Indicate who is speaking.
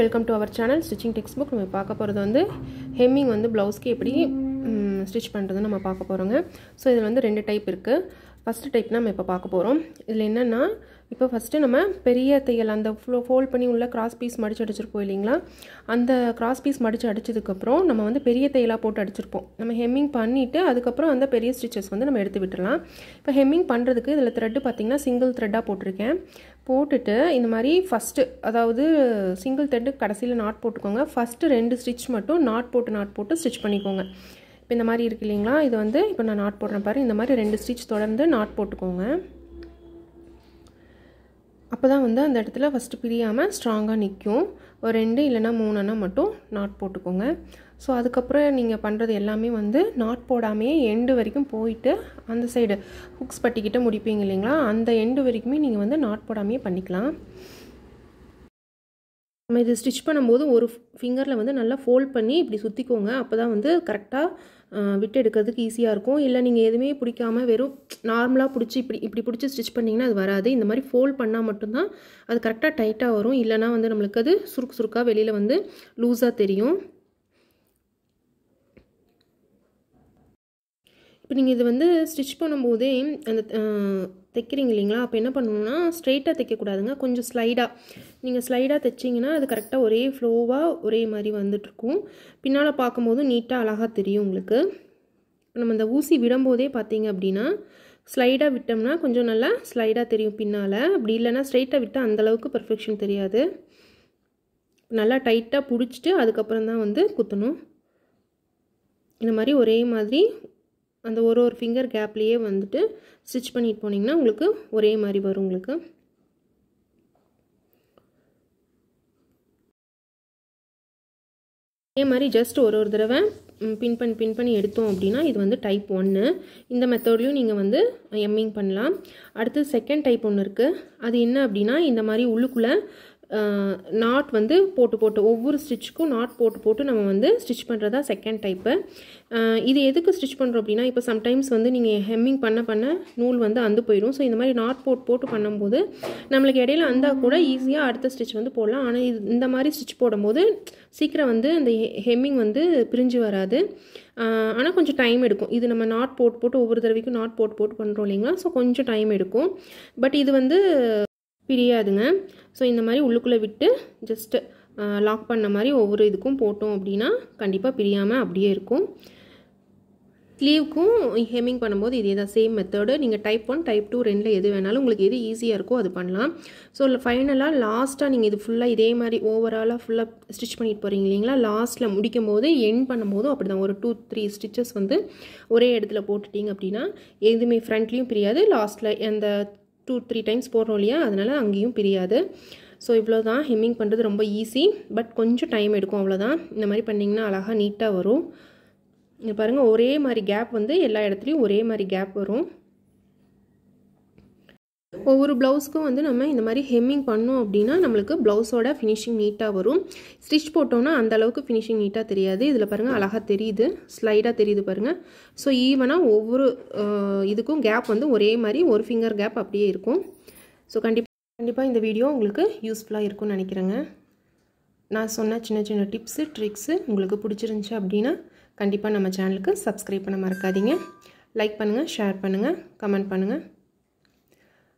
Speaker 1: welcome to our channel stitching textbook நம்ம பார்க்க போகிறது வந்து ஹெம்மிங் வந்து ப்ளவுஸ்க்கு எப்படி ஸ்டிச் பண்ணுறதுன்னு நம்ம பார்க்க போகிறோங்க ஸோ இதில் வந்து ரெண்டு டைப் இருக்குது ஃபஸ்ட்டு டைப் நம்ம இப்போ பார்க்க போகிறோம் இதில் என்னென்னா இப்போ ஃபஸ்ட்டு நம்ம பெரிய தையல் அந்த ஃப்ளோ ஃபோல்ட் பண்ணி உள்ள கிராஸ் பீஸ் மடித்து அடிச்சிருப்போம் இல்லைங்களா அந்த கிராஸ் பீஸ் மடித்து அடித்ததுக்கப்புறம் நம்ம வந்து பெரிய தையலாக போட்டு அடிச்சிருப்போம் நம்ம ஹெம்மிங் பண்ணிவிட்டு அதுக்கப்புறம் அந்த பெரிய ஸ்டிச்சஸ் வந்து நம்ம எடுத்து விட்டுடலாம் இப்போ ஹெம்மிங் பண்ணுறதுக்கு இதில் த்ரெட்டு பார்த்திங்கன்னா சிங்கிள் த்ரெட்டாக போட்டிருக்கேன் போட்டுட்டு இந்த மாதிரி ஃபஸ்ட்டு அதாவது சிங்கிள் த்ரெட்டு கடைசியில் நாட் போட்டுக்கோங்க ஃபஸ்ட்டு ரெண்டு ஸ்டிச் மட்டும் நாட் போட்டு நாட் போட்டு ஸ்டிச் பண்ணிக்கோங்க இப்போ இந்த மாதிரி இருக்கு இல்லைங்களா இது வந்து இப்போ நான் நாட் போடுறேன் பாரு இந்த மாதிரி ரெண்டு ஸ்டிச் தொடர்ந்து நாட் போட்டுக்கோங்க அப்போ தான் வந்து அந்த இடத்துல ஃபஸ்ட்டு பிரியாமல் ஸ்ட்ராங்காக நிற்கும் ஒரு ரெண்டு இல்லைனா மூணுனா மட்டும் நாட் போட்டுக்கோங்க ஸோ அதுக்கப்புறம் நீங்கள் பண்ணுறது எல்லாமே வந்து நாட் போடாமையே எண்டு வரைக்கும் போயிட்டு அந்த சைடு ஹுக்ஸ் பட்டிக்கிட்ட முடிப்பீங்க இல்லைங்களா அந்த எண்டு வரைக்குமே நீங்கள் வந்து நாட் போடாமையே பண்ணிக்கலாம் நம்ம இது ஸ்டிச் பண்ணும்போது ஒரு ஃபிங்கரில் வந்து நல்லா ஃபோல்ட் பண்ணி இப்படி சுற்றிக்கோங்க அப்போ தான் வந்து கரெக்டாக விட்டு எடுக்கிறதுக்கு ஈஸியாக இருக்கும் இல்லை நீங்கள் எதுவுமே பிடிக்காமல் வெறும் நார்மலாக பிடிச்சி இப்படி இப்படி பிடிச்சி ஸ்டிச் பண்ணிங்கன்னா அது வராது இந்த மாதிரி ஃபோல்ட் பண்ணால் மட்டும்தான் அது கரெக்டாக டைட்டாக வரும் இல்லைனா வந்து நம்மளுக்கு அது சுருக்கு சுருக்காக வெளியில் வந்து லூஸாக தெரியும் இப்போ நீங்கள் இது வந்து ஸ்டிச் பண்ணும்போதே அந்த தைக்கிறீங்க இல்லைங்களா அப்போ என்ன பண்ணணும்னா ஸ்ட்ரெயிட்டாக தைக்கக்கூடாதுங்க கொஞ்சம் ஸ்லைடாக நீங்கள் ஸ்லைடாக தைச்சிங்கன்னா அது கரெக்டாக ஒரே ஃப்ளோவாக ஒரே மாதிரி வந்துட்டுருக்கும் பின்னால் பார்க்கும்போது நீட்டாக அழகாக தெரியும் உங்களுக்கு நம்ம இந்த ஊசி விடும்போதே பார்த்தீங்க அப்படின்னா ஸ்லைடாக விட்டோம்னா கொஞ்சம் நல்லா ஸ்லைடாக தெரியும் பின்னால் அப்படி இல்லைன்னா ஸ்ட்ரைட்டாக விட்டால் அந்தளவுக்கு பர்ஃபெக்ஷன் தெரியாது நல்லா டைட்டாக பிடிச்சிட்டு அதுக்கப்புறம் தான் வந்து குத்தணும் இந்த மாதிரி ஒரே மாதிரி அந்த ஒரு ஒரு ஃபிங்கர் கேப்லேயே வந்துட்டு ஸ்டிச் பண்ணிட்டு போனீங்கன்னா உங்களுக்கு ஒரே மாதிரி வரும் உங்களுக்கு அதே மாதிரி ஜஸ்ட் ஒரு ஒரு தடவை பின் பண்ணி பின் பண்ணி எடுத்தோம் அப்படின்னா இது வந்து டைப் ஒன்று இந்த மெத்தட்லையும் நீங்கள் வந்து எம்மிங் பண்ணலாம் அடுத்து செகண்ட் டைப் ஒன்று இருக்குது அது என்ன அப்படின்னா இந்த மாதிரி உள்ளுக்குள்ளே நாட் வந்து போட்டு போட்டு ஒவ்வொரு ஸ்டிச்சுக்கும் நாட் போட்டு போட்டு நம்ம வந்து ஸ்டிச் பண்ணுறதா செகண்ட் டைப்பு இது எதுக்கு ஸ்டிச் பண்ணுறோம் அப்படின்னா இப்போ சம்டைம்ஸ் வந்து நீங்கள் ஹெம்மிங் பண்ண பண்ண நூல் வந்து அந்து போயிடும் ஸோ இந்த மாதிரி நாட் போட்டு போட்டு பண்ணும்போது நம்மளுக்கு இடையில அந்தால் கூட ஈஸியாக அடுத்த ஸ்டிச் வந்து போடலாம் ஆனால் இது இந்த மாதிரி ஸ்டிச் போடும்போது சீக்கிரம் வந்து அந்த ஹெம்மிங் வந்து பிரிஞ்சு வராது ஆனால் கொஞ்சம் டைம் எடுக்கும் இது நம்ம நாட் போட்டு போட்டு ஒவ்வொரு தடவைக்கும் நாட் போட்டு போட்டு பண்ணுறோம் இல்லைங்களா ஸோ கொஞ்சம் டைம் எடுக்கும் பட் இது வந்து பிரியாதுங்க ஸோ இந்த மாதிரி உள்ளுக்குள்ளே விட்டு ஜஸ்ட்டு லாக் பண்ண மாதிரி ஒவ்வொரு இதுக்கும் போட்டோம் அப்படின்னா கண்டிப்பாக பிரியாமல் அப்படியே இருக்கும் ஸ்லீவுக்கும் ஹேமிங் பண்ணும்போது இதே தான் சேம் மெத்தடு நீங்கள் டைப் ஒன் டைப் டூ ரெண்டில் எது வேணாலும் உங்களுக்கு எது ஈஸியாக இருக்கோ அது பண்ணலாம் ஸோ ஃபைனலாக லாஸ்ட்டாக நீங்கள் இது ஃபுல்லாக இதே மாதிரி ஓவராலாக ஃபுல்லாக ஸ்டிச் பண்ணிட்டு போகிறீங்க இல்லைங்களா லாஸ்ட்டில் முடிக்கும் போது என் பண்ணும்போதும் அப்படி தான் ஒரு டூ த்ரீ ஸ்டிச்சஸ் வந்து ஒரே இடத்துல போட்டுட்டிங்க அப்படின்னா எதுவுமே ஃப்ரண்ட்லேயும் பிரியாது லாஸ்ட்டில் அந்த டூ த்ரீ டைம்ஸ் போடுறோம் இல்லையா அதனால் அங்கேயும் பிரியாது ஸோ இவ்வளோ தான் ஹெம்மிங் பண்ணுறது ரொம்ப ஈஸி பட் கொஞ்சம் டைம் எடுக்கும் அவ்வளோதான் இந்த மாதிரி பண்ணிங்கன்னா அழகாக நீட்டாக வரும் இங்கே பாருங்கள் ஒரே மாதிரி கேப் வந்து எல்லா இடத்துலையும் ஒரே மாதிரி கேப் வரும் ஒவ்வொரு ப்ளவுஸ்க்கும் வந்து நம்ம இந்த மாதிரி ஹெம்மிங் பண்ணோம் அப்படின்னா நம்மளுக்கு ப்ளவுஸோட ஃபினிஷிங் நீட்டாக வரும் ஸ்டிச் போட்டோம்னா அந்த அளவுக்கு ஃபினிஷிங் நீட்டாக தெரியாது இதில் பாருங்கள் அழகாக தெரியுது ஸ்லைடாக தெரியுது பாருங்கள் ஸோ ஈவனாக ஒவ்வொரு இதுக்கும் கேப் வந்து ஒரே மாதிரி ஒரு ஃபிங்கர் கேப் அப்படியே இருக்கும் ஸோ கண்டிப்பாக கண்டிப்பாக இந்த வீடியோ உங்களுக்கு யூஸ்ஃபுல்லாக இருக்கும்னு நினைக்கிறேங்க நான் சொன்ன சின்ன சின்ன டிப்ஸு ட்ரிக்ஸு உங்களுக்கு பிடிச்சிருந்துச்சி அப்படின்னா கண்டிப்பாக நம்ம சேனலுக்கு சப்ஸ்கிரைப் பண்ண மறக்காதீங்க லைக் பண்ணுங்கள் ஷேர் பண்ணுங்கள் கமெண்ட் பண்ணுங்கள்